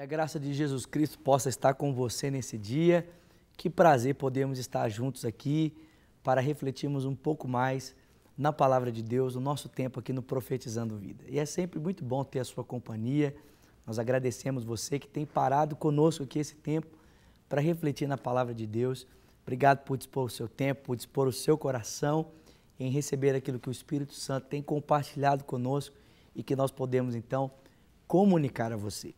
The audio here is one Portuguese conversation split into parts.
Que a graça de Jesus Cristo possa estar com você nesse dia. Que prazer podemos estar juntos aqui para refletirmos um pouco mais na palavra de Deus, no nosso tempo aqui no Profetizando Vida. E é sempre muito bom ter a sua companhia. Nós agradecemos você que tem parado conosco aqui esse tempo para refletir na palavra de Deus. Obrigado por dispor o seu tempo, por dispor o seu coração em receber aquilo que o Espírito Santo tem compartilhado conosco e que nós podemos então comunicar a você.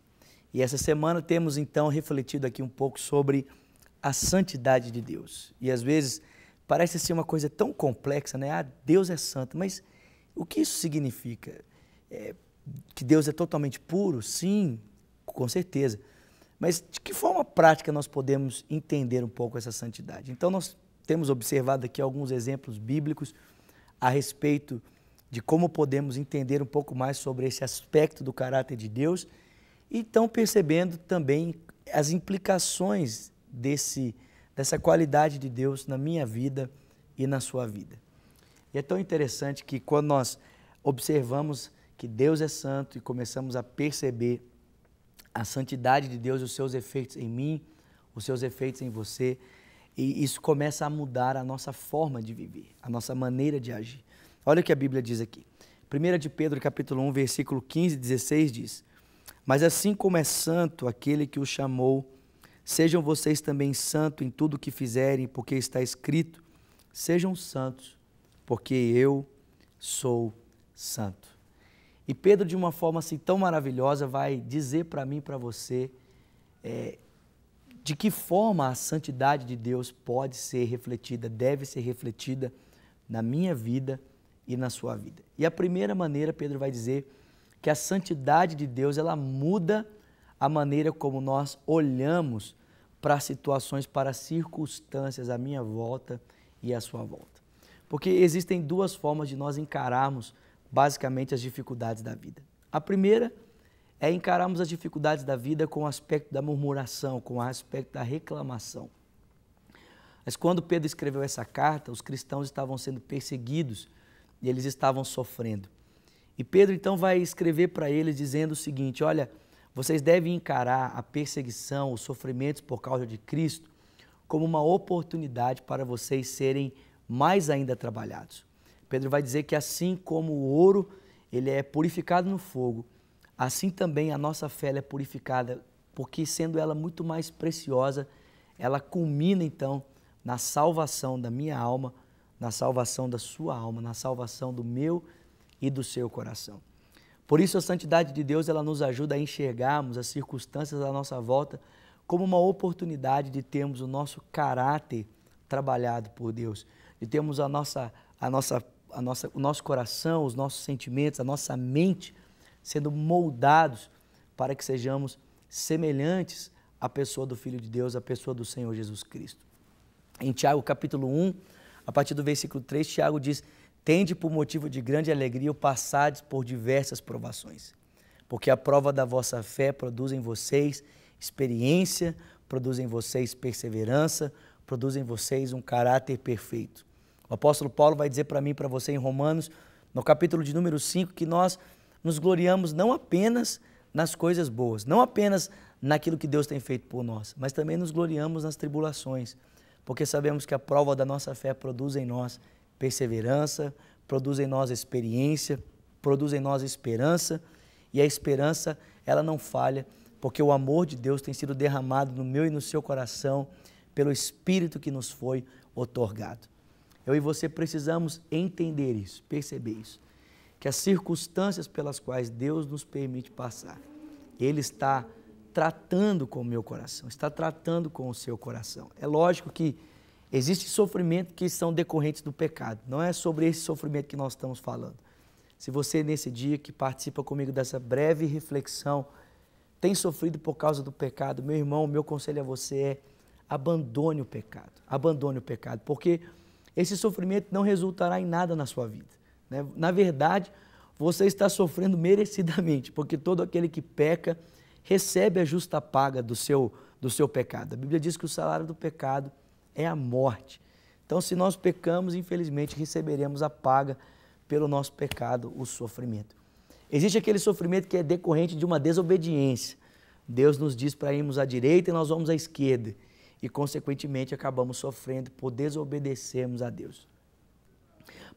E essa semana temos então refletido aqui um pouco sobre a santidade de Deus. E às vezes parece ser uma coisa tão complexa, né? Ah, Deus é santo, mas o que isso significa? É, que Deus é totalmente puro? Sim, com certeza. Mas de que forma prática nós podemos entender um pouco essa santidade? Então, nós temos observado aqui alguns exemplos bíblicos a respeito de como podemos entender um pouco mais sobre esse aspecto do caráter de Deus e estão percebendo também as implicações desse, dessa qualidade de Deus na minha vida e na sua vida. E é tão interessante que quando nós observamos que Deus é santo e começamos a perceber a santidade de Deus e os seus efeitos em mim, os seus efeitos em você, e isso começa a mudar a nossa forma de viver, a nossa maneira de agir. Olha o que a Bíblia diz aqui. 1 de Pedro, capítulo 1, versículo 15 e 16 diz: mas assim como é santo aquele que o chamou, sejam vocês também santos em tudo o que fizerem, porque está escrito: sejam santos, porque eu sou santo. E Pedro, de uma forma assim tão maravilhosa, vai dizer para mim e para você é, de que forma a santidade de Deus pode ser refletida, deve ser refletida na minha vida e na sua vida. E a primeira maneira, Pedro vai dizer, que a santidade de Deus ela muda a maneira como nós olhamos para situações, para circunstâncias à minha volta e à sua volta. Porque existem duas formas de nós encararmos basicamente as dificuldades da vida. A primeira é encararmos as dificuldades da vida com o aspecto da murmuração, com o aspecto da reclamação. Mas quando Pedro escreveu essa carta, os cristãos estavam sendo perseguidos e eles estavam sofrendo. E Pedro então vai escrever para eles dizendo o seguinte: olha, vocês devem encarar a perseguição, os sofrimentos por causa de Cristo, como uma oportunidade para vocês serem mais ainda trabalhados. Pedro vai dizer que assim como o ouro ele é purificado no fogo, assim também a nossa fé é purificada, porque sendo ela muito mais preciosa, ela culmina então na salvação da minha alma, na salvação da sua alma, na salvação do meu coração e do seu coração. Por isso, a santidade de Deus ela nos ajuda a enxergarmos as circunstâncias à nossa volta como uma oportunidade de termos o nosso caráter trabalhado por Deus, de termos a nossa, a nossa, a nossa, o nosso coração, os nossos sentimentos, a nossa mente sendo moldados para que sejamos semelhantes à pessoa do Filho de Deus, à pessoa do Senhor Jesus Cristo. Em Tiago capítulo 1, a partir do versículo 3, Tiago diz: Tende por motivo de grande alegria o passades por diversas provações, porque a prova da vossa fé produz em vocês experiência, produz em vocês perseverança, produz em vocês um caráter perfeito. O apóstolo Paulo vai dizer para mim e para você em Romanos, no capítulo de número 5, que nós nos gloriamos não apenas nas coisas boas, não apenas naquilo que Deus tem feito por nós, mas também nos gloriamos nas tribulações, porque sabemos que a prova da nossa fé produz em nós perseverança, produz em nós experiência, produz em nós esperança, e a esperança, ela não falha, porque o amor de Deus tem sido derramado no meu e no seu coração pelo Espírito que nos foi otorgado. Eu e você precisamos entender isso, perceber isso, que as circunstâncias pelas quais Deus nos permite passar, Ele está tratando com o meu coração, está tratando com o seu coração. É lógico que Existem sofrimentos que são decorrentes do pecado. Não é sobre esse sofrimento que nós estamos falando. Se você, nesse dia que participa comigo dessa breve reflexão, tem sofrido por causa do pecado, meu irmão, meu conselho a você é abandone o pecado. Abandone o pecado, porque esse sofrimento não resultará em nada na sua vida. Né? Na verdade, você está sofrendo merecidamente, porque todo aquele que peca recebe a justa paga do seu, do seu pecado. A Bíblia diz que o salário do pecado é a morte. Então, se nós pecamos, infelizmente receberemos a paga pelo nosso pecado, o sofrimento. Existe aquele sofrimento que é decorrente de uma desobediência. Deus nos diz para irmos à direita e nós vamos à esquerda. E, consequentemente, acabamos sofrendo por desobedecermos a Deus.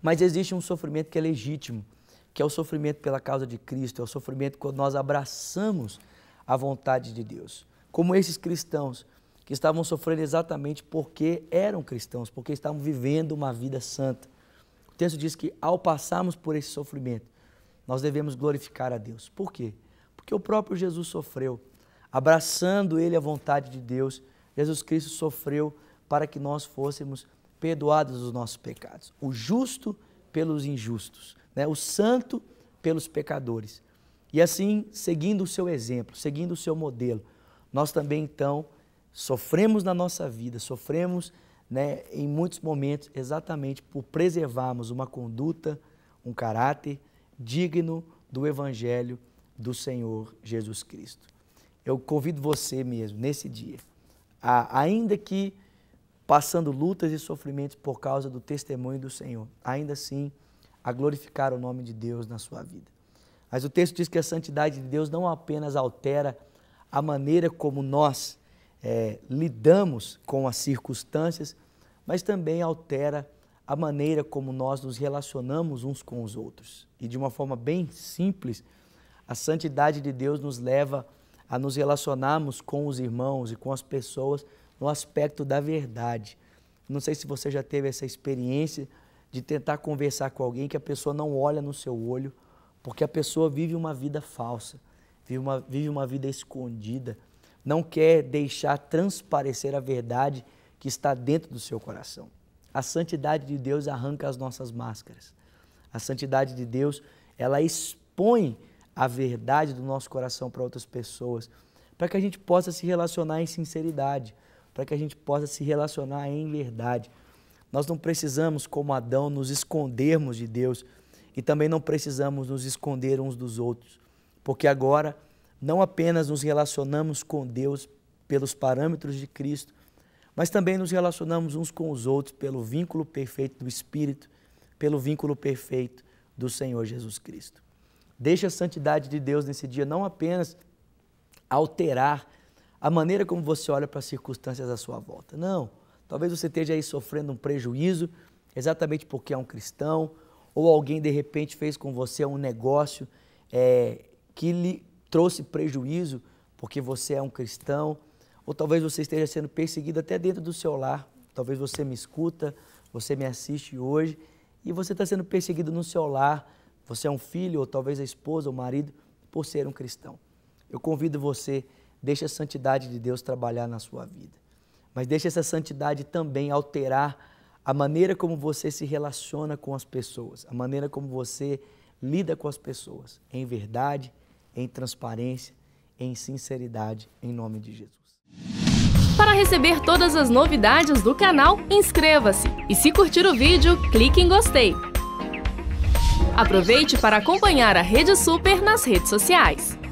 Mas existe um sofrimento que é legítimo, que é o sofrimento pela causa de Cristo, é o sofrimento quando nós abraçamos a vontade de Deus. Como esses cristãos que estavam sofrendo exatamente porque eram cristãos, porque estavam vivendo uma vida santa. O texto diz que ao passarmos por esse sofrimento, nós devemos glorificar a Deus. Por quê? Porque o próprio Jesus sofreu, abraçando ele a vontade de Deus. Jesus Cristo sofreu para que nós fôssemos perdoados dos nossos pecados. O justo pelos injustos, né? o santo pelos pecadores. E assim, seguindo o seu exemplo, seguindo o seu modelo, nós também então sofremos na nossa vida, sofremos né, em muitos momentos exatamente por preservarmos uma conduta, um caráter digno do Evangelho do Senhor Jesus Cristo. Eu convido você mesmo, nesse dia, a, ainda que passando lutas e sofrimentos por causa do testemunho do Senhor, ainda assim, a glorificar o nome de Deus na sua vida. Mas o texto diz que a santidade de Deus não apenas altera a maneira como nós é, lidamos com as circunstâncias, mas também altera a maneira como nós nos relacionamos uns com os outros. E de uma forma bem simples, a santidade de Deus nos leva a nos relacionarmos com os irmãos e com as pessoas no aspecto da verdade. Não sei se você já teve essa experiência de tentar conversar com alguém que a pessoa não olha no seu olho, porque a pessoa vive uma vida falsa, vive uma, vive uma vida escondida não quer deixar transparecer a verdade que está dentro do seu coração. A santidade de Deus arranca as nossas máscaras. A santidade de Deus, ela expõe a verdade do nosso coração para outras pessoas, para que a gente possa se relacionar em sinceridade, para que a gente possa se relacionar em verdade. Nós não precisamos, como Adão, nos escondermos de Deus e também não precisamos nos esconder uns dos outros, porque agora não apenas nos relacionamos com Deus pelos parâmetros de Cristo, mas também nos relacionamos uns com os outros pelo vínculo perfeito do Espírito, pelo vínculo perfeito do Senhor Jesus Cristo. Deixe a santidade de Deus nesse dia não apenas alterar a maneira como você olha para as circunstâncias à sua volta. Não. Talvez você esteja aí sofrendo um prejuízo exatamente porque é um cristão, ou alguém de repente fez com você um negócio é, que lhe trouxe prejuízo porque você é um cristão, ou talvez você esteja sendo perseguido até dentro do seu lar. Talvez você me escuta, você me assiste hoje e você está sendo perseguido no seu lar. Você é um filho, ou talvez a esposa, o marido, por ser um cristão. Eu convido você, deixe a santidade de Deus trabalhar na sua vida. Mas deixe essa santidade também alterar a maneira como você se relaciona com as pessoas, a maneira como você lida com as pessoas, em verdade, em transparência, em sinceridade, em nome de Jesus. Para receber todas as novidades do canal, inscreva-se e se curtir o vídeo, clique em gostei. Aproveite para acompanhar a Rede Super nas redes sociais.